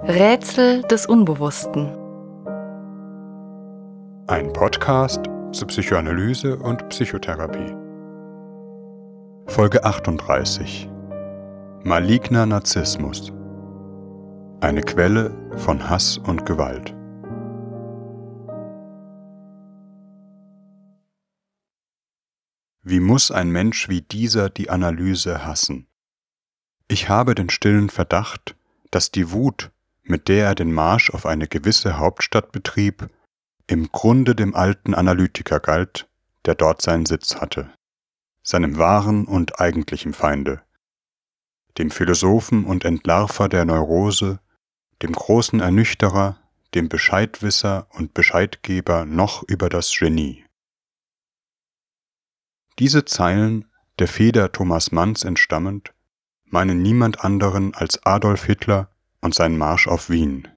Rätsel des Unbewussten. Ein Podcast zu Psychoanalyse und Psychotherapie. Folge 38. Maligner Narzissmus. Eine Quelle von Hass und Gewalt. Wie muss ein Mensch wie dieser die Analyse hassen? Ich habe den stillen Verdacht, dass die Wut, mit der er den Marsch auf eine gewisse Hauptstadt betrieb, im Grunde dem alten Analytiker galt, der dort seinen Sitz hatte, seinem wahren und eigentlichen Feinde, dem Philosophen und Entlarver der Neurose, dem großen Ernüchterer, dem Bescheidwisser und Bescheidgeber noch über das Genie. Diese Zeilen, der Feder Thomas Manns entstammend, meinen niemand anderen als Adolf Hitler und seinen Marsch auf Wien,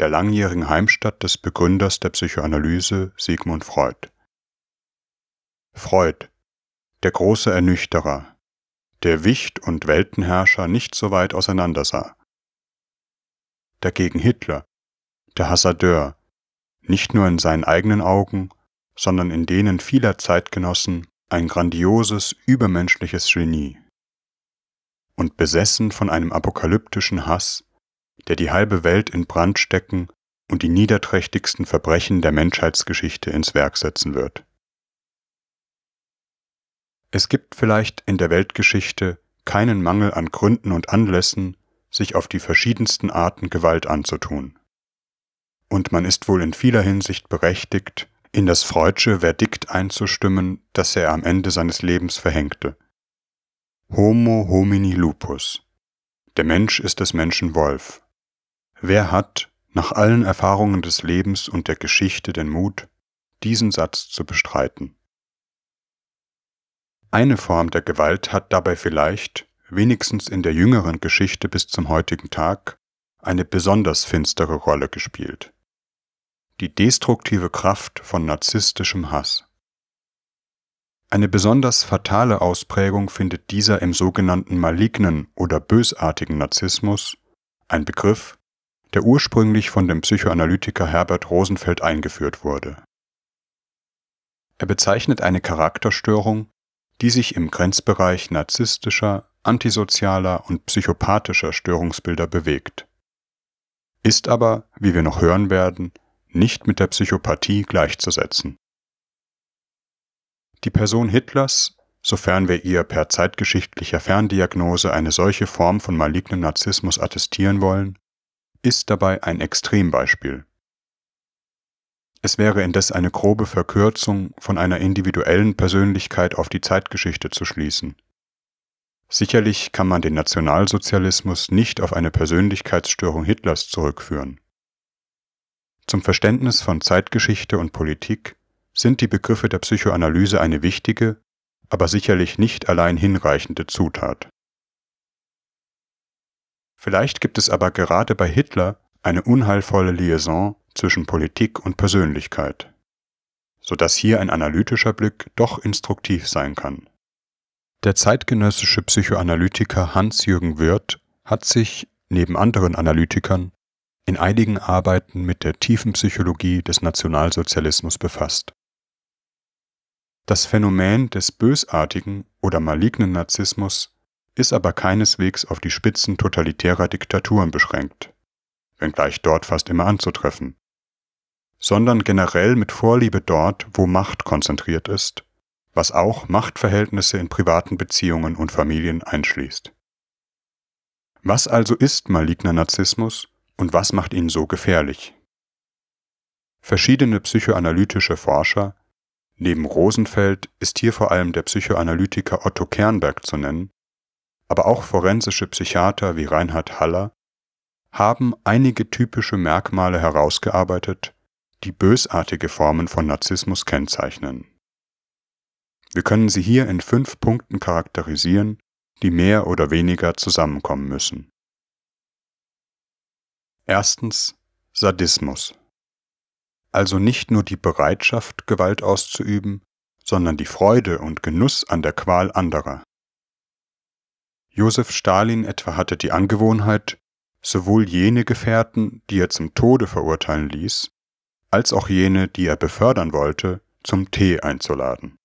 der langjährigen Heimstatt des Begründers der Psychoanalyse Sigmund Freud. Freud, der große Ernüchterer, der Wicht und Weltenherrscher nicht so weit auseinandersah. Dagegen Hitler, der Hassadeur, nicht nur in seinen eigenen Augen, sondern in denen vieler Zeitgenossen ein grandioses, übermenschliches Genie. Und besessen von einem apokalyptischen Hass, der die halbe Welt in Brand stecken und die niederträchtigsten Verbrechen der Menschheitsgeschichte ins Werk setzen wird. Es gibt vielleicht in der Weltgeschichte keinen Mangel an Gründen und Anlässen, sich auf die verschiedensten Arten Gewalt anzutun. Und man ist wohl in vieler Hinsicht berechtigt, in das Freudsche Verdikt einzustimmen, das er am Ende seines Lebens verhängte. Homo homini lupus. Der Mensch ist des Menschen Wolf. Wer hat, nach allen Erfahrungen des Lebens und der Geschichte den Mut, diesen Satz zu bestreiten? Eine Form der Gewalt hat dabei vielleicht, wenigstens in der jüngeren Geschichte bis zum heutigen Tag, eine besonders finstere Rolle gespielt. Die destruktive Kraft von narzisstischem Hass. Eine besonders fatale Ausprägung findet dieser im sogenannten malignen oder bösartigen Narzissmus, ein Begriff, der ursprünglich von dem Psychoanalytiker Herbert Rosenfeld eingeführt wurde. Er bezeichnet eine Charakterstörung, die sich im Grenzbereich narzisstischer, antisozialer und psychopathischer Störungsbilder bewegt, ist aber, wie wir noch hören werden, nicht mit der Psychopathie gleichzusetzen. Die Person Hitlers, sofern wir ihr per zeitgeschichtlicher Ferndiagnose eine solche Form von malignem Narzissmus attestieren wollen, ist dabei ein Extrembeispiel. Es wäre indes eine grobe Verkürzung, von einer individuellen Persönlichkeit auf die Zeitgeschichte zu schließen. Sicherlich kann man den Nationalsozialismus nicht auf eine Persönlichkeitsstörung Hitlers zurückführen. Zum Verständnis von Zeitgeschichte und Politik sind die Begriffe der Psychoanalyse eine wichtige, aber sicherlich nicht allein hinreichende Zutat. Vielleicht gibt es aber gerade bei Hitler eine unheilvolle Liaison zwischen Politik und Persönlichkeit, so dass hier ein analytischer Blick doch instruktiv sein kann. Der zeitgenössische Psychoanalytiker Hans-Jürgen Wirth hat sich, neben anderen Analytikern, in einigen Arbeiten mit der tiefen Psychologie des Nationalsozialismus befasst. Das Phänomen des bösartigen oder malignen Narzissmus ist aber keineswegs auf die Spitzen totalitärer Diktaturen beschränkt, wenngleich dort fast immer anzutreffen, sondern generell mit Vorliebe dort, wo Macht konzentriert ist, was auch Machtverhältnisse in privaten Beziehungen und Familien einschließt. Was also ist maligner Narzissmus und was macht ihn so gefährlich? Verschiedene psychoanalytische Forscher Neben Rosenfeld ist hier vor allem der Psychoanalytiker Otto Kernberg zu nennen, aber auch forensische Psychiater wie Reinhard Haller haben einige typische Merkmale herausgearbeitet, die bösartige Formen von Narzissmus kennzeichnen. Wir können sie hier in fünf Punkten charakterisieren, die mehr oder weniger zusammenkommen müssen. Erstens Sadismus. Also nicht nur die Bereitschaft, Gewalt auszuüben, sondern die Freude und Genuss an der Qual anderer. Josef Stalin etwa hatte die Angewohnheit, sowohl jene Gefährten, die er zum Tode verurteilen ließ, als auch jene, die er befördern wollte, zum Tee einzuladen.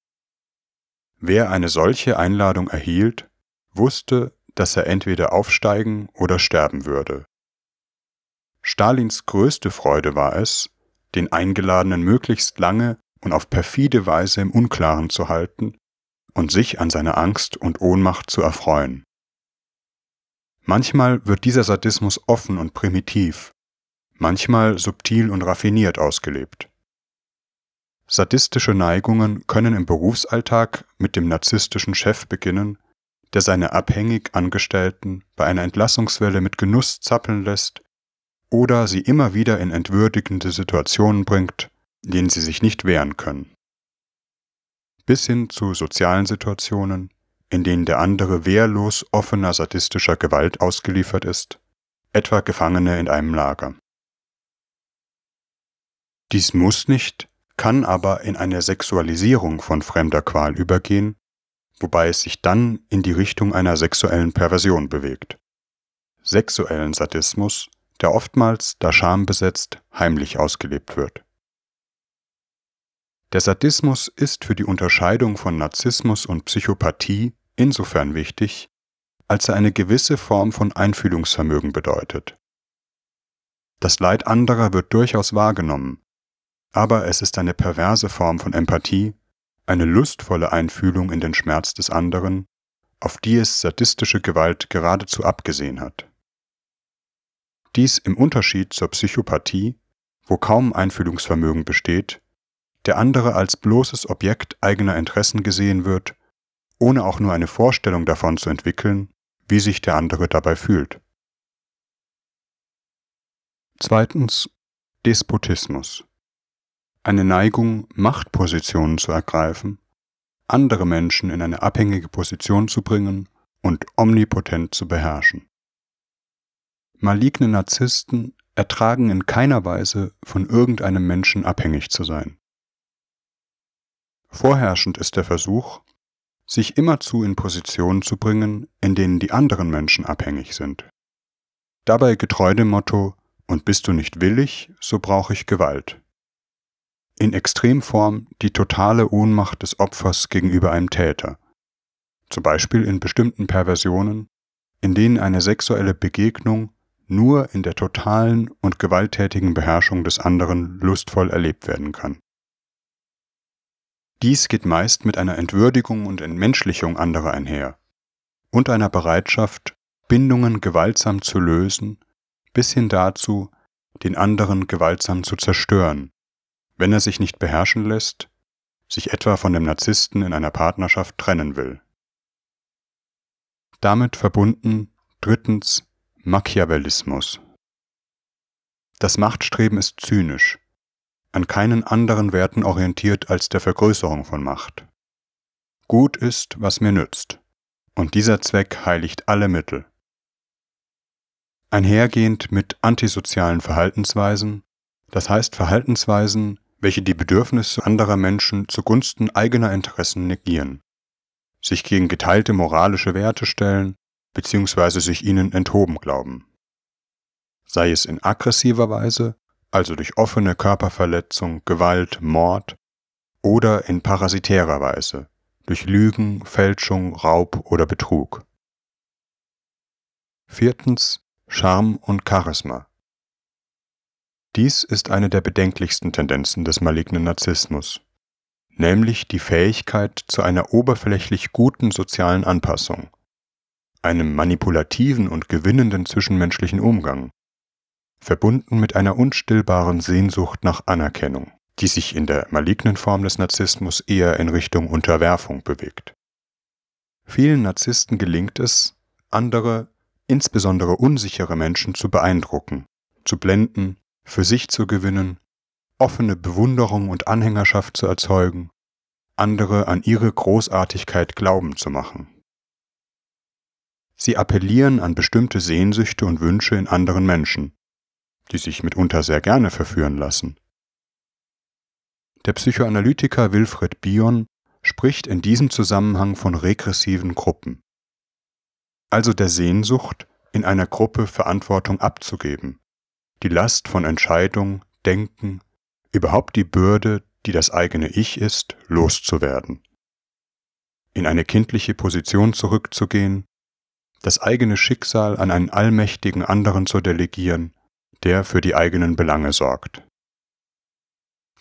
Wer eine solche Einladung erhielt, wusste, dass er entweder aufsteigen oder sterben würde. Stalins größte Freude war es, den Eingeladenen möglichst lange und auf perfide Weise im Unklaren zu halten und sich an seiner Angst und Ohnmacht zu erfreuen. Manchmal wird dieser Sadismus offen und primitiv, manchmal subtil und raffiniert ausgelebt. Sadistische Neigungen können im Berufsalltag mit dem narzisstischen Chef beginnen, der seine abhängig Angestellten bei einer Entlassungswelle mit Genuss zappeln lässt oder sie immer wieder in entwürdigende Situationen bringt, denen sie sich nicht wehren können. Bis hin zu sozialen Situationen, in denen der andere wehrlos offener sadistischer Gewalt ausgeliefert ist, etwa Gefangene in einem Lager. Dies muss nicht, kann aber in eine Sexualisierung von fremder Qual übergehen, wobei es sich dann in die Richtung einer sexuellen Perversion bewegt. Sexuellen Sadismus, der oftmals, da Scham besetzt, heimlich ausgelebt wird. Der Sadismus ist für die Unterscheidung von Narzissmus und Psychopathie insofern wichtig, als er eine gewisse Form von Einfühlungsvermögen bedeutet. Das Leid anderer wird durchaus wahrgenommen, aber es ist eine perverse Form von Empathie, eine lustvolle Einfühlung in den Schmerz des anderen, auf die es sadistische Gewalt geradezu abgesehen hat. Dies im Unterschied zur Psychopathie, wo kaum Einfühlungsvermögen besteht, der andere als bloßes Objekt eigener Interessen gesehen wird ohne auch nur eine Vorstellung davon zu entwickeln, wie sich der andere dabei fühlt. Zweitens Despotismus. Eine Neigung, Machtpositionen zu ergreifen, andere Menschen in eine abhängige Position zu bringen und omnipotent zu beherrschen. Maligne Narzissten ertragen in keiner Weise, von irgendeinem Menschen abhängig zu sein. Vorherrschend ist der Versuch, sich immerzu in Positionen zu bringen, in denen die anderen Menschen abhängig sind. Dabei getreu dem Motto Und bist du nicht willig, so brauche ich Gewalt. In Extremform die totale Ohnmacht des Opfers gegenüber einem Täter, zum Beispiel in bestimmten Perversionen, in denen eine sexuelle Begegnung nur in der totalen und gewalttätigen Beherrschung des anderen lustvoll erlebt werden kann. Dies geht meist mit einer Entwürdigung und Entmenschlichung anderer einher und einer Bereitschaft, Bindungen gewaltsam zu lösen, bis hin dazu, den anderen gewaltsam zu zerstören, wenn er sich nicht beherrschen lässt, sich etwa von dem Narzissten in einer Partnerschaft trennen will. Damit verbunden drittens Machiavellismus. Das Machtstreben ist zynisch, an keinen anderen Werten orientiert als der Vergrößerung von Macht. Gut ist, was mir nützt, und dieser Zweck heiligt alle Mittel. Einhergehend mit antisozialen Verhaltensweisen, das heißt Verhaltensweisen, welche die Bedürfnisse anderer Menschen zugunsten eigener Interessen negieren, sich gegen geteilte moralische Werte stellen bzw. sich ihnen enthoben glauben. Sei es in aggressiver Weise also durch offene Körperverletzung, Gewalt, Mord, oder in parasitärer Weise, durch Lügen, Fälschung, Raub oder Betrug. Viertens Charme und Charisma. Dies ist eine der bedenklichsten Tendenzen des malignen Narzissmus, nämlich die Fähigkeit zu einer oberflächlich guten sozialen Anpassung, einem manipulativen und gewinnenden zwischenmenschlichen Umgang, verbunden mit einer unstillbaren Sehnsucht nach Anerkennung, die sich in der malignen Form des Narzissmus eher in Richtung Unterwerfung bewegt. Vielen Narzissten gelingt es, andere, insbesondere unsichere Menschen zu beeindrucken, zu blenden, für sich zu gewinnen, offene Bewunderung und Anhängerschaft zu erzeugen, andere an ihre Großartigkeit glauben zu machen. Sie appellieren an bestimmte Sehnsüchte und Wünsche in anderen Menschen, die sich mitunter sehr gerne verführen lassen. Der Psychoanalytiker Wilfred Bion spricht in diesem Zusammenhang von regressiven Gruppen, also der Sehnsucht, in einer Gruppe Verantwortung abzugeben, die Last von Entscheidung, Denken, überhaupt die Bürde, die das eigene Ich ist, loszuwerden, in eine kindliche Position zurückzugehen, das eigene Schicksal an einen allmächtigen anderen zu delegieren, der für die eigenen Belange sorgt.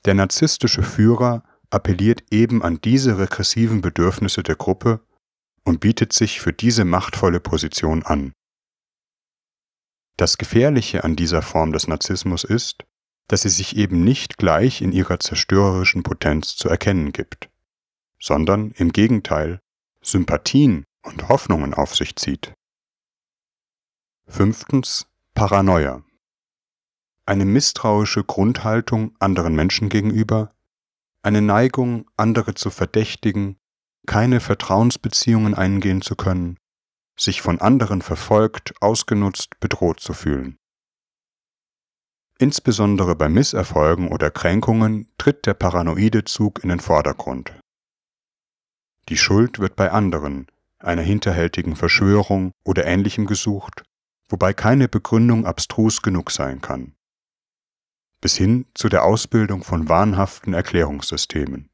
Der narzisstische Führer appelliert eben an diese regressiven Bedürfnisse der Gruppe und bietet sich für diese machtvolle Position an. Das Gefährliche an dieser Form des Narzissmus ist, dass sie sich eben nicht gleich in ihrer zerstörerischen Potenz zu erkennen gibt, sondern im Gegenteil Sympathien und Hoffnungen auf sich zieht. Fünftens Paranoia eine misstrauische Grundhaltung anderen Menschen gegenüber, eine Neigung, andere zu verdächtigen, keine Vertrauensbeziehungen eingehen zu können, sich von anderen verfolgt, ausgenutzt, bedroht zu fühlen. Insbesondere bei Misserfolgen oder Kränkungen tritt der paranoide Zug in den Vordergrund. Die Schuld wird bei anderen, einer hinterhältigen Verschwörung oder ähnlichem gesucht, wobei keine Begründung abstrus genug sein kann bis hin zu der Ausbildung von wahnhaften Erklärungssystemen.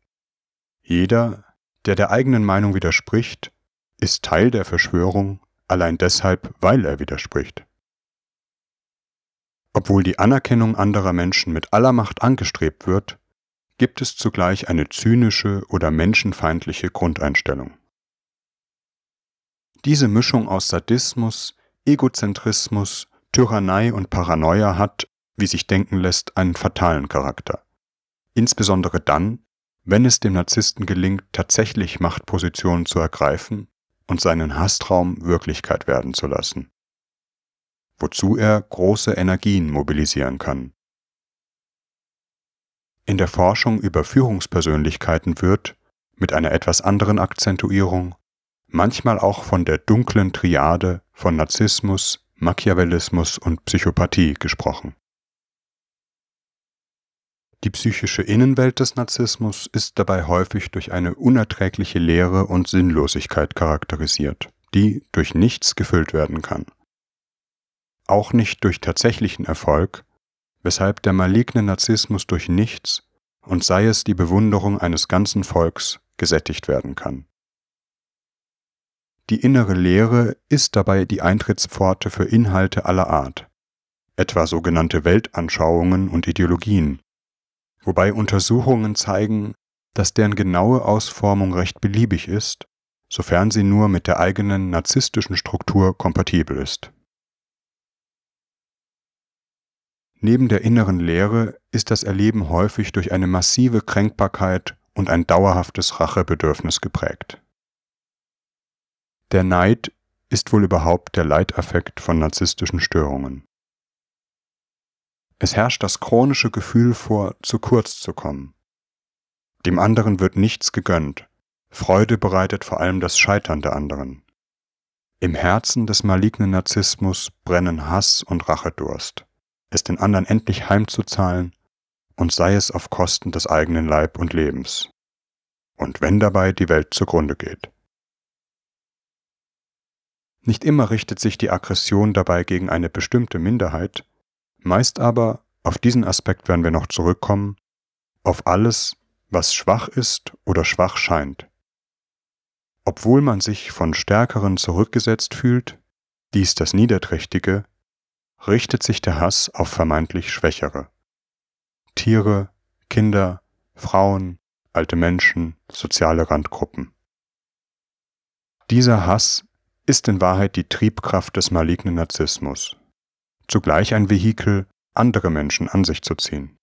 Jeder, der der eigenen Meinung widerspricht, ist Teil der Verschwörung allein deshalb, weil er widerspricht. Obwohl die Anerkennung anderer Menschen mit aller Macht angestrebt wird, gibt es zugleich eine zynische oder menschenfeindliche Grundeinstellung. Diese Mischung aus Sadismus, Egozentrismus, Tyrannei und Paranoia hat, wie sich denken lässt, einen fatalen Charakter. Insbesondere dann, wenn es dem Narzissten gelingt, tatsächlich Machtpositionen zu ergreifen und seinen Hasstraum Wirklichkeit werden zu lassen. Wozu er große Energien mobilisieren kann. In der Forschung über Führungspersönlichkeiten wird, mit einer etwas anderen Akzentuierung, manchmal auch von der dunklen Triade von Narzissmus, Machiavellismus und Psychopathie gesprochen. Die psychische Innenwelt des Narzissmus ist dabei häufig durch eine unerträgliche Leere und Sinnlosigkeit charakterisiert, die durch nichts gefüllt werden kann. Auch nicht durch tatsächlichen Erfolg, weshalb der maligne Narzissmus durch nichts und sei es die Bewunderung eines ganzen Volks gesättigt werden kann. Die innere Leere ist dabei die Eintrittspforte für Inhalte aller Art, etwa sogenannte Weltanschauungen und Ideologien, wobei Untersuchungen zeigen, dass deren genaue Ausformung recht beliebig ist, sofern sie nur mit der eigenen narzisstischen Struktur kompatibel ist. Neben der inneren Leere ist das Erleben häufig durch eine massive Kränkbarkeit und ein dauerhaftes Rachebedürfnis geprägt. Der Neid ist wohl überhaupt der Leitaffekt von narzisstischen Störungen. Es herrscht das chronische Gefühl vor, zu kurz zu kommen. Dem anderen wird nichts gegönnt. Freude bereitet vor allem das Scheitern der anderen. Im Herzen des malignen Narzissmus brennen Hass und Rachedurst, es den anderen endlich heimzuzahlen und sei es auf Kosten des eigenen Leib und Lebens. Und wenn dabei die Welt zugrunde geht. Nicht immer richtet sich die Aggression dabei gegen eine bestimmte Minderheit, Meist aber, auf diesen Aspekt werden wir noch zurückkommen, auf alles, was schwach ist oder schwach scheint. Obwohl man sich von Stärkeren zurückgesetzt fühlt, dies das Niederträchtige, richtet sich der Hass auf vermeintlich Schwächere. Tiere, Kinder, Frauen, alte Menschen, soziale Randgruppen. Dieser Hass ist in Wahrheit die Triebkraft des malignen Narzissmus zugleich ein Vehikel, andere Menschen an sich zu ziehen.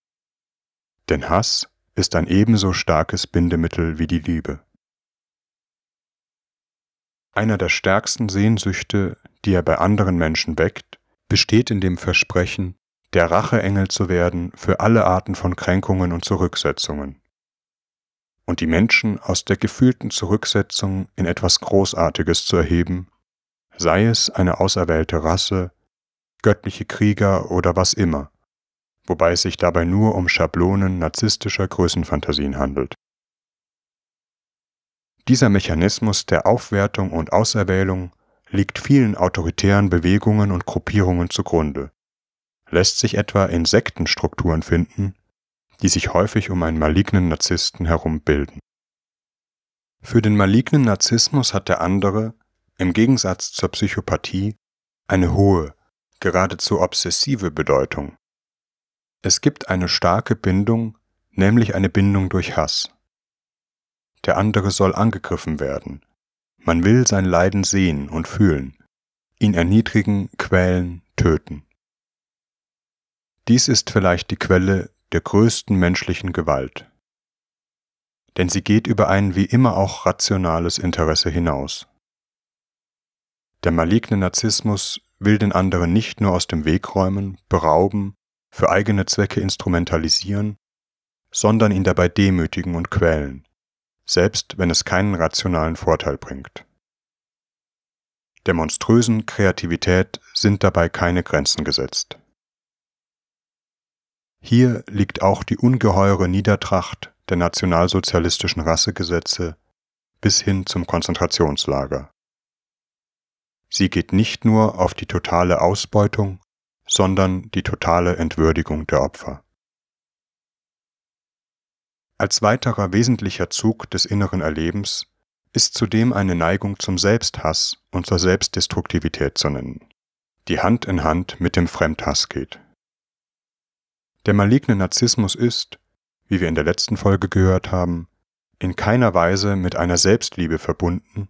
Denn Hass ist ein ebenso starkes Bindemittel wie die Liebe. Einer der stärksten Sehnsüchte, die er bei anderen Menschen weckt, besteht in dem Versprechen, der Racheengel zu werden für alle Arten von Kränkungen und Zurücksetzungen und die Menschen aus der gefühlten Zurücksetzung in etwas Großartiges zu erheben, sei es eine auserwählte Rasse, göttliche Krieger oder was immer, wobei es sich dabei nur um Schablonen narzisstischer Größenfantasien handelt. Dieser Mechanismus der Aufwertung und Auserwählung liegt vielen autoritären Bewegungen und Gruppierungen zugrunde, lässt sich etwa in Sektenstrukturen finden, die sich häufig um einen malignen Narzissten herum bilden. Für den malignen Narzissmus hat der andere, im Gegensatz zur Psychopathie, eine hohe, geradezu obsessive Bedeutung. Es gibt eine starke Bindung, nämlich eine Bindung durch Hass. Der andere soll angegriffen werden. Man will sein Leiden sehen und fühlen, ihn erniedrigen, quälen, töten. Dies ist vielleicht die Quelle der größten menschlichen Gewalt. Denn sie geht über ein wie immer auch rationales Interesse hinaus. Der maligne Narzissmus will den anderen nicht nur aus dem Weg räumen, berauben, für eigene Zwecke instrumentalisieren, sondern ihn dabei demütigen und quälen, selbst wenn es keinen rationalen Vorteil bringt. Der monströsen Kreativität sind dabei keine Grenzen gesetzt. Hier liegt auch die ungeheure Niedertracht der nationalsozialistischen Rassegesetze bis hin zum Konzentrationslager. Sie geht nicht nur auf die totale Ausbeutung, sondern die totale Entwürdigung der Opfer. Als weiterer wesentlicher Zug des inneren Erlebens ist zudem eine Neigung zum Selbsthass und zur Selbstdestruktivität zu nennen, die Hand in Hand mit dem Fremdhass geht. Der maligne Narzissmus ist, wie wir in der letzten Folge gehört haben, in keiner Weise mit einer Selbstliebe verbunden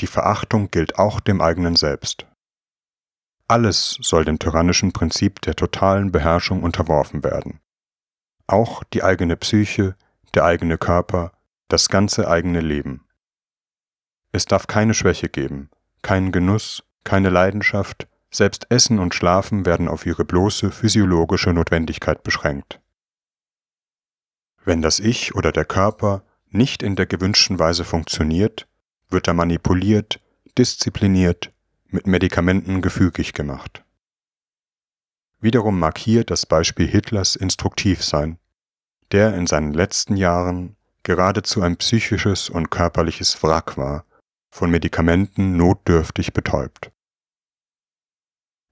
die Verachtung gilt auch dem eigenen Selbst. Alles soll dem tyrannischen Prinzip der totalen Beherrschung unterworfen werden. Auch die eigene Psyche, der eigene Körper, das ganze eigene Leben. Es darf keine Schwäche geben, keinen Genuss, keine Leidenschaft, selbst Essen und Schlafen werden auf ihre bloße physiologische Notwendigkeit beschränkt. Wenn das Ich oder der Körper nicht in der gewünschten Weise funktioniert, wird er manipuliert, diszipliniert, mit Medikamenten gefügig gemacht. Wiederum mag hier das Beispiel Hitlers instruktiv sein, der in seinen letzten Jahren geradezu ein psychisches und körperliches Wrack war, von Medikamenten notdürftig betäubt.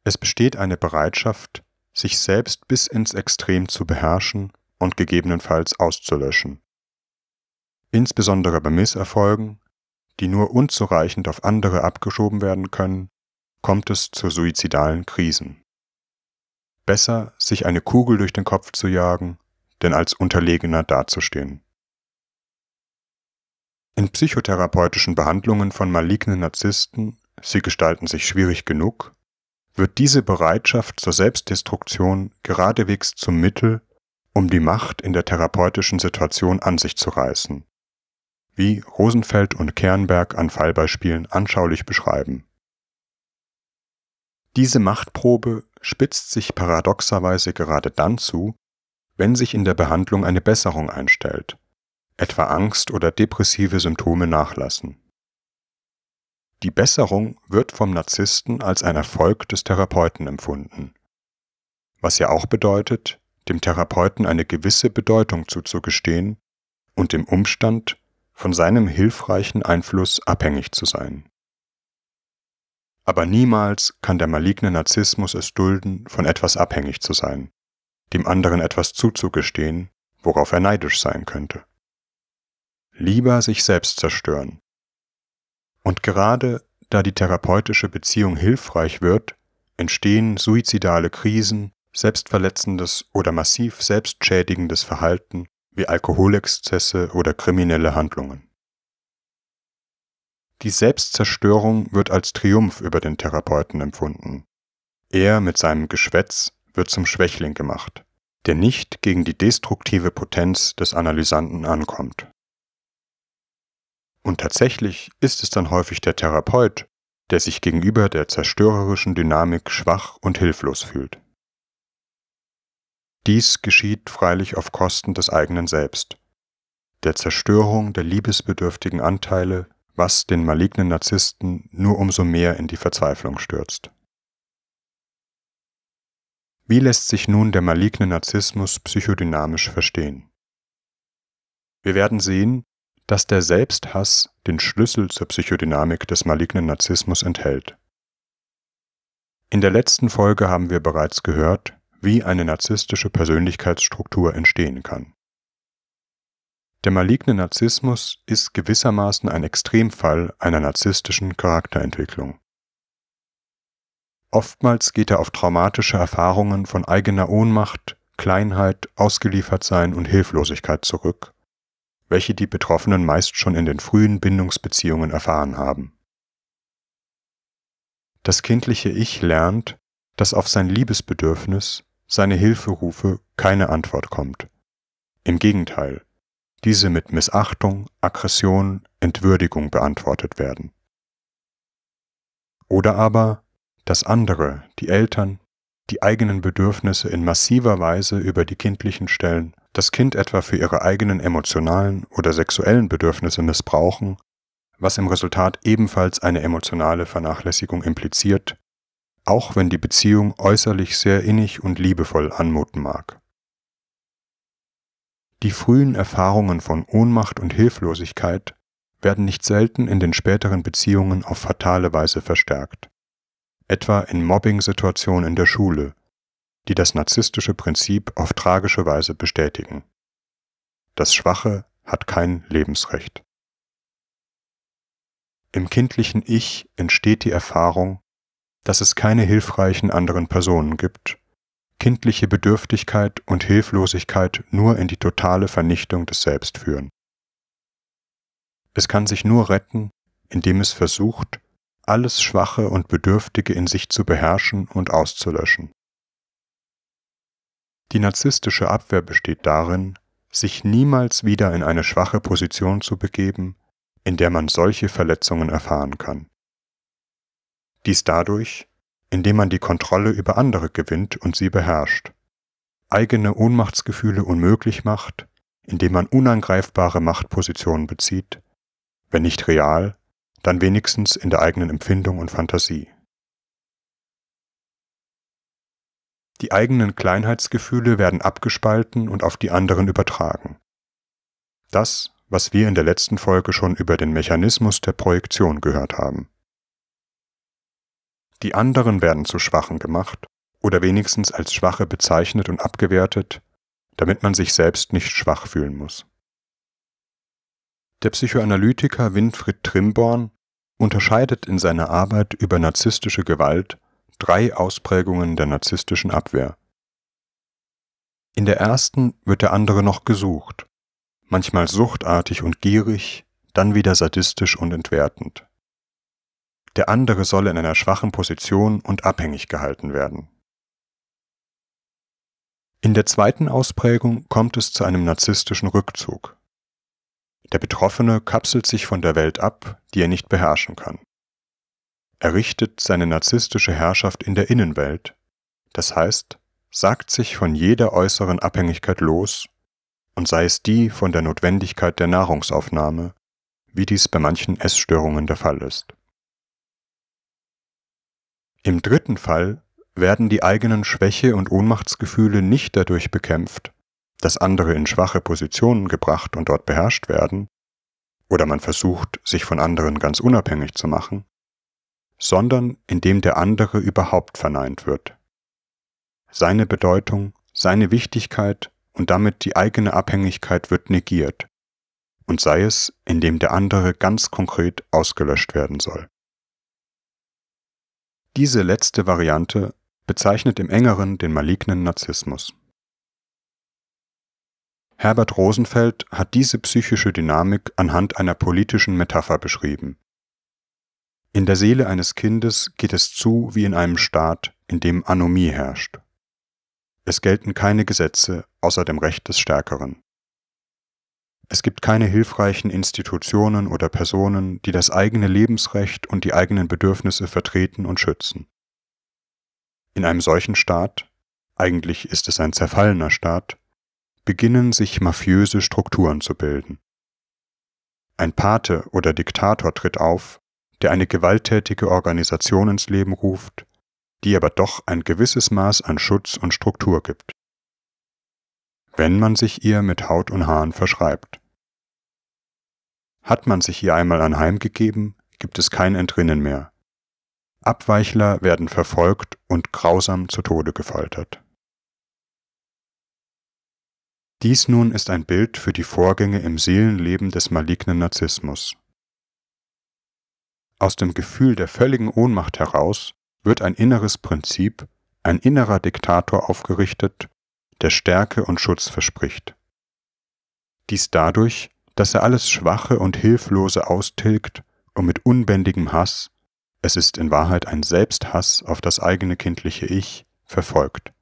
Es besteht eine Bereitschaft, sich selbst bis ins Extrem zu beherrschen und gegebenenfalls auszulöschen. Insbesondere bei Misserfolgen die nur unzureichend auf andere abgeschoben werden können, kommt es zu suizidalen Krisen. Besser, sich eine Kugel durch den Kopf zu jagen, denn als Unterlegener dazustehen. In psychotherapeutischen Behandlungen von malignen Narzissten, sie gestalten sich schwierig genug, wird diese Bereitschaft zur Selbstdestruktion geradewegs zum Mittel, um die Macht in der therapeutischen Situation an sich zu reißen wie Rosenfeld und Kernberg an Fallbeispielen anschaulich beschreiben. Diese Machtprobe spitzt sich paradoxerweise gerade dann zu, wenn sich in der Behandlung eine Besserung einstellt, etwa Angst oder depressive Symptome nachlassen. Die Besserung wird vom Narzissten als ein Erfolg des Therapeuten empfunden, was ja auch bedeutet, dem Therapeuten eine gewisse Bedeutung zuzugestehen und dem Umstand, von seinem hilfreichen Einfluss abhängig zu sein. Aber niemals kann der maligne Narzissmus es dulden, von etwas abhängig zu sein, dem anderen etwas zuzugestehen, worauf er neidisch sein könnte. Lieber sich selbst zerstören. Und gerade da die therapeutische Beziehung hilfreich wird, entstehen suizidale Krisen, selbstverletzendes oder massiv selbstschädigendes Verhalten wie Alkoholexzesse oder kriminelle Handlungen. Die Selbstzerstörung wird als Triumph über den Therapeuten empfunden. Er mit seinem Geschwätz wird zum Schwächling gemacht, der nicht gegen die destruktive Potenz des Analysanten ankommt. Und tatsächlich ist es dann häufig der Therapeut, der sich gegenüber der zerstörerischen Dynamik schwach und hilflos fühlt. Dies geschieht freilich auf Kosten des eigenen Selbst, der Zerstörung der liebesbedürftigen Anteile, was den malignen Narzissten nur umso mehr in die Verzweiflung stürzt. Wie lässt sich nun der maligne Narzissmus psychodynamisch verstehen? Wir werden sehen, dass der Selbsthass den Schlüssel zur Psychodynamik des malignen Narzissmus enthält. In der letzten Folge haben wir bereits gehört, wie eine narzisstische Persönlichkeitsstruktur entstehen kann. Der maligne Narzissmus ist gewissermaßen ein Extremfall einer narzisstischen Charakterentwicklung. Oftmals geht er auf traumatische Erfahrungen von eigener Ohnmacht, Kleinheit, Ausgeliefertsein und Hilflosigkeit zurück, welche die Betroffenen meist schon in den frühen Bindungsbeziehungen erfahren haben. Das kindliche Ich lernt, dass auf sein Liebesbedürfnis, seine Hilferufe keine Antwort kommt. Im Gegenteil, diese mit Missachtung, Aggression, Entwürdigung beantwortet werden. Oder aber, dass andere, die Eltern, die eigenen Bedürfnisse in massiver Weise über die kindlichen stellen, das Kind etwa für ihre eigenen emotionalen oder sexuellen Bedürfnisse missbrauchen, was im Resultat ebenfalls eine emotionale Vernachlässigung impliziert auch wenn die Beziehung äußerlich sehr innig und liebevoll anmuten mag. Die frühen Erfahrungen von Ohnmacht und Hilflosigkeit werden nicht selten in den späteren Beziehungen auf fatale Weise verstärkt, etwa in Mobbing-Situationen in der Schule, die das narzisstische Prinzip auf tragische Weise bestätigen. Das Schwache hat kein Lebensrecht. Im kindlichen Ich entsteht die Erfahrung, dass es keine hilfreichen anderen Personen gibt, kindliche Bedürftigkeit und Hilflosigkeit nur in die totale Vernichtung des Selbst führen. Es kann sich nur retten, indem es versucht, alles Schwache und Bedürftige in sich zu beherrschen und auszulöschen. Die narzisstische Abwehr besteht darin, sich niemals wieder in eine schwache Position zu begeben, in der man solche Verletzungen erfahren kann. Dies dadurch, indem man die Kontrolle über andere gewinnt und sie beherrscht, eigene Ohnmachtsgefühle unmöglich macht, indem man unangreifbare Machtpositionen bezieht, wenn nicht real, dann wenigstens in der eigenen Empfindung und Fantasie. Die eigenen Kleinheitsgefühle werden abgespalten und auf die anderen übertragen. Das, was wir in der letzten Folge schon über den Mechanismus der Projektion gehört haben. Die anderen werden zu Schwachen gemacht oder wenigstens als Schwache bezeichnet und abgewertet, damit man sich selbst nicht schwach fühlen muss. Der Psychoanalytiker Winfried Trimborn unterscheidet in seiner Arbeit über narzisstische Gewalt drei Ausprägungen der narzisstischen Abwehr. In der ersten wird der andere noch gesucht, manchmal suchtartig und gierig, dann wieder sadistisch und entwertend der andere solle in einer schwachen Position und abhängig gehalten werden. In der zweiten Ausprägung kommt es zu einem narzisstischen Rückzug. Der Betroffene kapselt sich von der Welt ab, die er nicht beherrschen kann. Er richtet seine narzisstische Herrschaft in der Innenwelt, das heißt, sagt sich von jeder äußeren Abhängigkeit los und sei es die von der Notwendigkeit der Nahrungsaufnahme, wie dies bei manchen Essstörungen der Fall ist. Im dritten Fall werden die eigenen Schwäche und Ohnmachtsgefühle nicht dadurch bekämpft, dass andere in schwache Positionen gebracht und dort beherrscht werden, oder man versucht, sich von anderen ganz unabhängig zu machen, sondern indem der andere überhaupt verneint wird. Seine Bedeutung, seine Wichtigkeit und damit die eigene Abhängigkeit wird negiert, und sei es, indem der andere ganz konkret ausgelöscht werden soll. Diese letzte Variante bezeichnet im engeren den malignen Narzissmus. Herbert Rosenfeld hat diese psychische Dynamik anhand einer politischen Metapher beschrieben. In der Seele eines Kindes geht es zu wie in einem Staat, in dem Anomie herrscht. Es gelten keine Gesetze außer dem Recht des Stärkeren. Es gibt keine hilfreichen Institutionen oder Personen, die das eigene Lebensrecht und die eigenen Bedürfnisse vertreten und schützen. In einem solchen Staat, eigentlich ist es ein zerfallener Staat, beginnen sich mafiöse Strukturen zu bilden. Ein Pate oder Diktator tritt auf, der eine gewalttätige Organisation ins Leben ruft, die aber doch ein gewisses Maß an Schutz und Struktur gibt wenn man sich ihr mit Haut und Haaren verschreibt. Hat man sich ihr einmal anheimgegeben, gibt es kein Entrinnen mehr. Abweichler werden verfolgt und grausam zu Tode gefoltert. Dies nun ist ein Bild für die Vorgänge im Seelenleben des malignen Narzissmus. Aus dem Gefühl der völligen Ohnmacht heraus wird ein inneres Prinzip, ein innerer Diktator aufgerichtet der Stärke und Schutz verspricht. Dies dadurch, dass er alles Schwache und Hilflose austilgt und mit unbändigem Hass, es ist in Wahrheit ein Selbsthass auf das eigene kindliche Ich, verfolgt.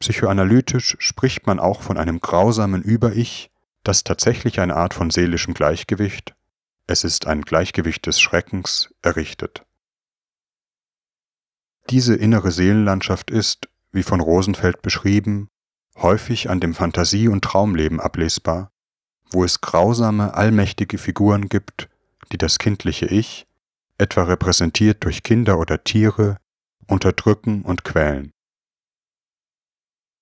Psychoanalytisch spricht man auch von einem grausamen Über-Ich, das tatsächlich eine Art von seelischem Gleichgewicht, es ist ein Gleichgewicht des Schreckens, errichtet. Diese innere Seelenlandschaft ist, wie von Rosenfeld beschrieben, häufig an dem Fantasie- und Traumleben ablesbar, wo es grausame, allmächtige Figuren gibt, die das kindliche Ich, etwa repräsentiert durch Kinder oder Tiere, unterdrücken und quälen.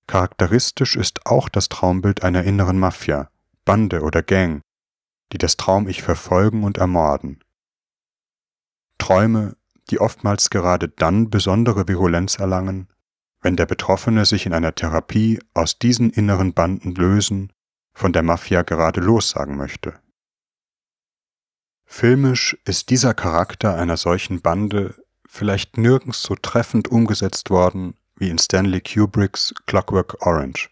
Charakteristisch ist auch das Traumbild einer inneren Mafia, Bande oder Gang, die das Traum-Ich verfolgen und ermorden. Träume, die oftmals gerade dann besondere Virulenz erlangen, wenn der Betroffene sich in einer Therapie aus diesen inneren Banden lösen, von der Mafia gerade lossagen möchte. Filmisch ist dieser Charakter einer solchen Bande vielleicht nirgends so treffend umgesetzt worden wie in Stanley Kubricks Clockwork Orange.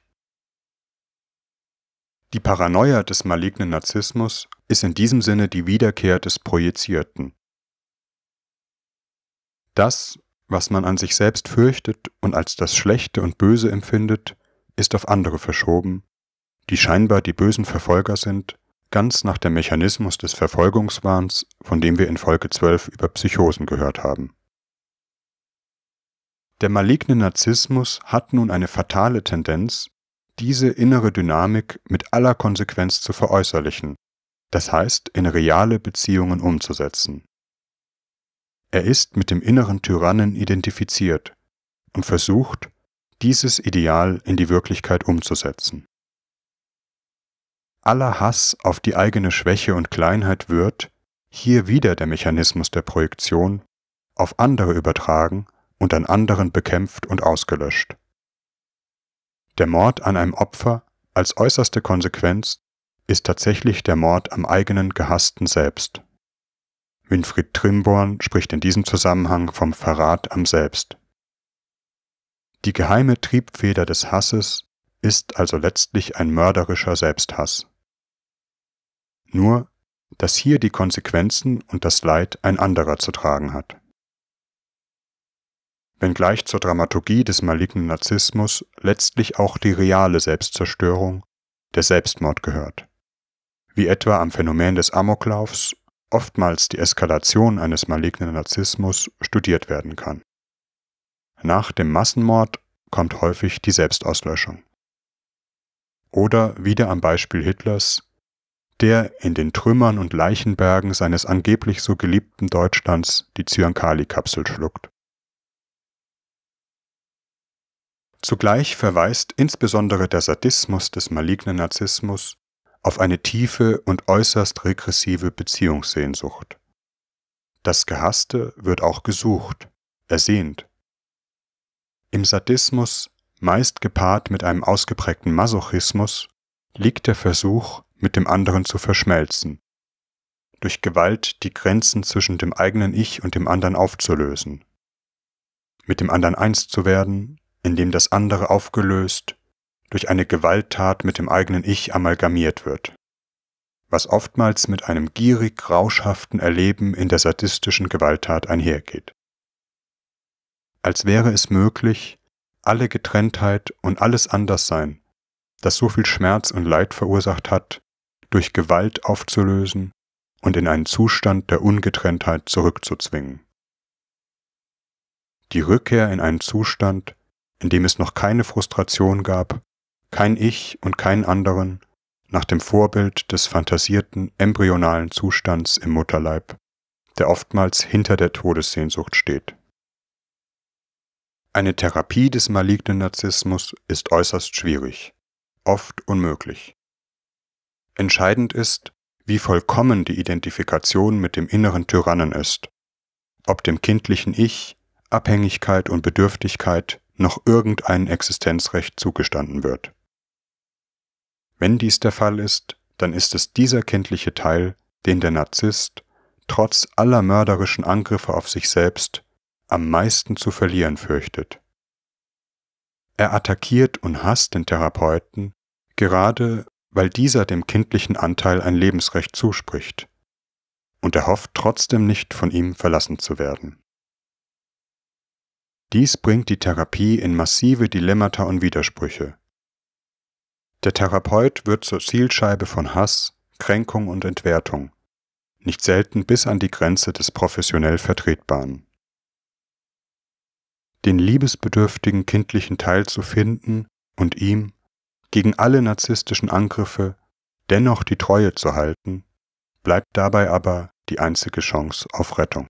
Die Paranoia des malignen Narzissmus ist in diesem Sinne die Wiederkehr des Projizierten. Das, was man an sich selbst fürchtet und als das Schlechte und Böse empfindet, ist auf andere verschoben, die scheinbar die bösen Verfolger sind, ganz nach dem Mechanismus des Verfolgungswahns, von dem wir in Folge 12 über Psychosen gehört haben. Der maligne Narzissmus hat nun eine fatale Tendenz, diese innere Dynamik mit aller Konsequenz zu veräußerlichen, das heißt in reale Beziehungen umzusetzen. Er ist mit dem inneren Tyrannen identifiziert und versucht, dieses Ideal in die Wirklichkeit umzusetzen. Aller Hass auf die eigene Schwäche und Kleinheit wird, hier wieder der Mechanismus der Projektion, auf andere übertragen und an anderen bekämpft und ausgelöscht. Der Mord an einem Opfer als äußerste Konsequenz ist tatsächlich der Mord am eigenen Gehassten selbst. Winfried Trimborn spricht in diesem Zusammenhang vom Verrat am Selbst. Die geheime Triebfeder des Hasses ist also letztlich ein mörderischer Selbsthass. Nur, dass hier die Konsequenzen und das Leid ein anderer zu tragen hat. Wenngleich zur Dramaturgie des malignen Narzissmus letztlich auch die reale Selbstzerstörung, der Selbstmord gehört, wie etwa am Phänomen des Amoklaufs oftmals die Eskalation eines malignen Narzissmus studiert werden kann. Nach dem Massenmord kommt häufig die Selbstauslöschung. Oder wieder am Beispiel Hitlers, der in den Trümmern und Leichenbergen seines angeblich so geliebten Deutschlands die Zyankali-Kapsel schluckt. Zugleich verweist insbesondere der Sadismus des malignen Narzissmus auf eine tiefe und äußerst regressive Beziehungssehnsucht. Das Gehasste wird auch gesucht, ersehnt. Im Sadismus, meist gepaart mit einem ausgeprägten Masochismus, liegt der Versuch, mit dem anderen zu verschmelzen, durch Gewalt die Grenzen zwischen dem eigenen Ich und dem anderen aufzulösen, mit dem anderen eins zu werden, indem das andere aufgelöst, durch eine Gewalttat mit dem eigenen Ich amalgamiert wird, was oftmals mit einem gierig rauschhaften Erleben in der sadistischen Gewalttat einhergeht. Als wäre es möglich, alle Getrenntheit und alles Anderssein, das so viel Schmerz und Leid verursacht hat, durch Gewalt aufzulösen und in einen Zustand der Ungetrenntheit zurückzuzwingen. Die Rückkehr in einen Zustand, in dem es noch keine Frustration gab kein Ich und keinen anderen, nach dem Vorbild des fantasierten embryonalen Zustands im Mutterleib, der oftmals hinter der Todessehnsucht steht. Eine Therapie des malignen Narzissmus ist äußerst schwierig, oft unmöglich. Entscheidend ist, wie vollkommen die Identifikation mit dem inneren Tyrannen ist, ob dem kindlichen Ich Abhängigkeit und Bedürftigkeit noch irgendein Existenzrecht zugestanden wird. Wenn dies der Fall ist, dann ist es dieser kindliche Teil, den der Narzisst, trotz aller mörderischen Angriffe auf sich selbst, am meisten zu verlieren fürchtet. Er attackiert und hasst den Therapeuten, gerade weil dieser dem kindlichen Anteil ein Lebensrecht zuspricht, und er hofft trotzdem nicht von ihm verlassen zu werden. Dies bringt die Therapie in massive Dilemmata und Widersprüche, der Therapeut wird zur Zielscheibe von Hass, Kränkung und Entwertung, nicht selten bis an die Grenze des professionell Vertretbaren. Den liebesbedürftigen kindlichen Teil zu finden und ihm, gegen alle narzisstischen Angriffe, dennoch die Treue zu halten, bleibt dabei aber die einzige Chance auf Rettung.